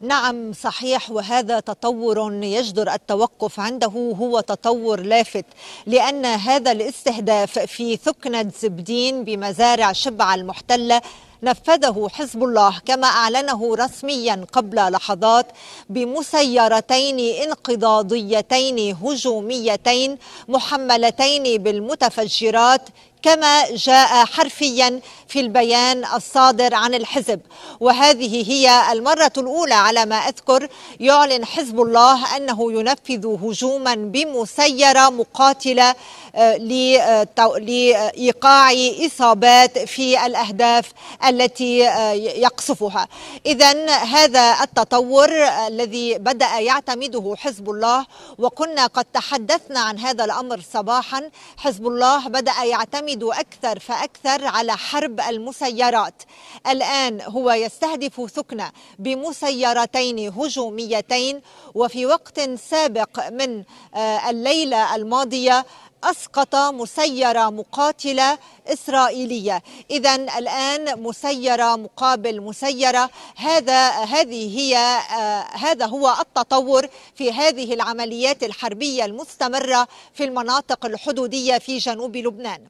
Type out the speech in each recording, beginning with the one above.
نعم صحيح وهذا تطور يجدر التوقف عنده هو تطور لافت لأن هذا الاستهداف في ثكنة زبدين بمزارع شبع المحتلة نفذه حزب الله كما أعلنه رسميا قبل لحظات بمسيرتين انقضاضيتين هجوميتين محملتين بالمتفجرات كما جاء حرفيا في البيان الصادر عن الحزب وهذه هي المرة الأولى على ما أذكر يعلن حزب الله أنه ينفذ هجوما بمسيرة مقاتلة آه، آه، لإيقاع إصابات في الأهداف التي آه، يقصفها إذا هذا التطور الذي بدأ يعتمده حزب الله وكنا قد تحدثنا عن هذا الأمر صباحا حزب الله بدأ يعتمد أكثر فأكثر على حرب المسيرات الآن هو يستهدف ثكنة بمسيرتين هجوميتين وفي وقت سابق من آه، الليلة الماضية أسقط مسيرة مقاتلة إسرائيلية إذا الآن مسيرة مقابل مسيرة هذا هذه هي آه، هذا هو التطور في هذه العمليات الحربية المستمرة في المناطق الحدودية في جنوب لبنان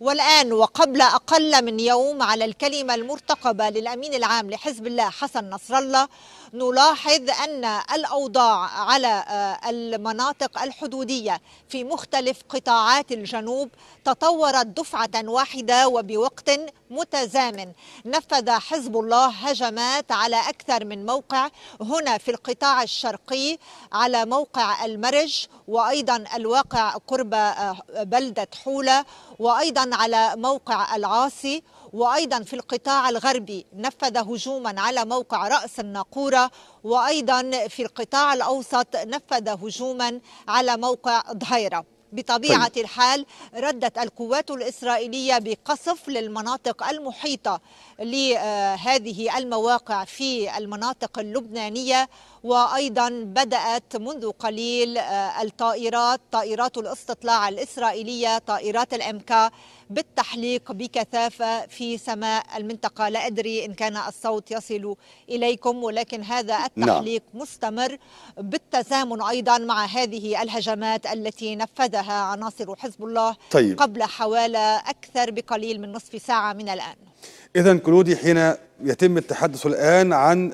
والآن وقبل أقل من يوم على الكلمة المرتقبة للأمين العام لحزب الله حسن نصر الله نلاحظ أن الأوضاع على آه، المناطق الحدودية في مختلف قطاع قطاعات الجنوب تطورت دفعة واحدة وبوقت متزامن نفذ حزب الله هجمات على أكثر من موقع هنا في القطاع الشرقي على موقع المرج وأيضا الواقع قرب آه، بلدة حولة وأيضا على موقع العاصي وأيضا في القطاع الغربي نفذ هجوما على موقع رأس الناقورة وأيضا في القطاع الأوسط نفذ هجوما على موقع ضهيره بطبيعة طيب. الحال ردت القوات الإسرائيلية بقصف للمناطق المحيطة لهذه المواقع في المناطق اللبنانية وأيضا بدأت منذ قليل آه، الطائرات طائرات الاستطلاع الإسرائيلية طائرات الأمكا بالتحليق بكثافة في سماء المنطقة لا أدري إن كان الصوت يصل إليكم ولكن هذا نعم. التحليق نعم. مستمر بالتزامن أيضا مع هذه الهجمات التي نفذها عناصر حزب الله طيب. قبل حوالي أكثر بقليل من نصف ساعة من الآن إذا كلودي حين يتم التحدث الآن عن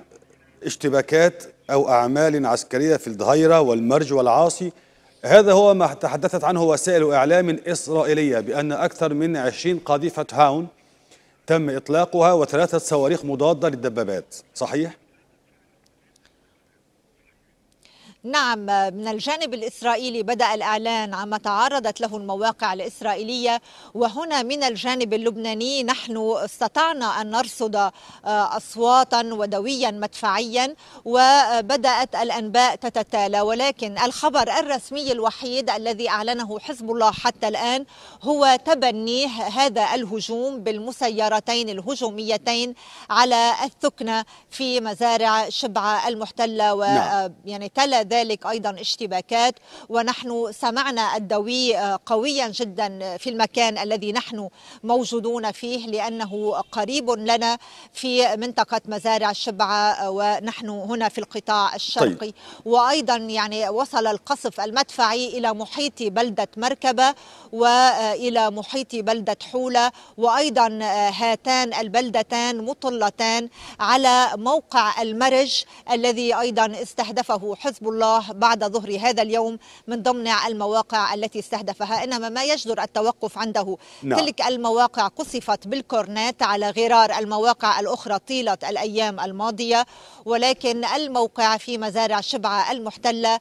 اشتباكات أو أعمال عسكرية في الدهيرة والمرج والعاصي هذا هو ما تحدثت عنه وسائل إعلام إسرائيلية بأن أكثر من 20 قاذفة هاون تم إطلاقها وثلاثة صواريخ مضادة للدبابات صحيح؟ نعم من الجانب الإسرائيلي بدأ الإعلان عما تعرضت له المواقع الإسرائيلية وهنا من الجانب اللبناني نحن استطعنا أن نرصد آه، أصواتا ودويا مدفعيا وبدأت الأنباء تتتالى ولكن الخبر الرسمي الوحيد الذي أعلنه حزب الله حتى الآن هو تبني هذا الهجوم بالمسيرتين الهجوميتين على الثكنة في مزارع شبعة المحتلة ويعني نعم. آه، تلد كذلك أيضا اشتباكات ونحن سمعنا الدوي آه، قويا جدا في المكان الذي نحن موجودون فيه لأنه قريب لنا في منطقة مزارع الشبعة آه، ونحن هنا في القطاع الشرقي طيب. وأيضا يعني وصل القصف المدفعي إلى محيط بلدة مركبة وإلى آه، محيط بلدة حولة وأيضا هاتان البلدتان مطلتان على موقع المرج الذي أيضا استهدفه حزب الله الله بعد ظهر هذا اليوم من ضمن المواقع التي استهدفها إنما ما يجدر التوقف عنده نعم. تلك المواقع قصفت بالكورنات على غرار المواقع الأخرى طيلة الأيام الماضية ولكن الموقع في مزارع شبعة المحتلة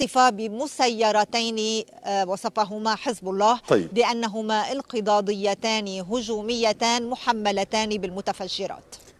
قصف بمسيرتين آه، وصفهما حزب الله طيب. بأنهما انقضاضيتان هجوميتان محملتان بالمتفجرات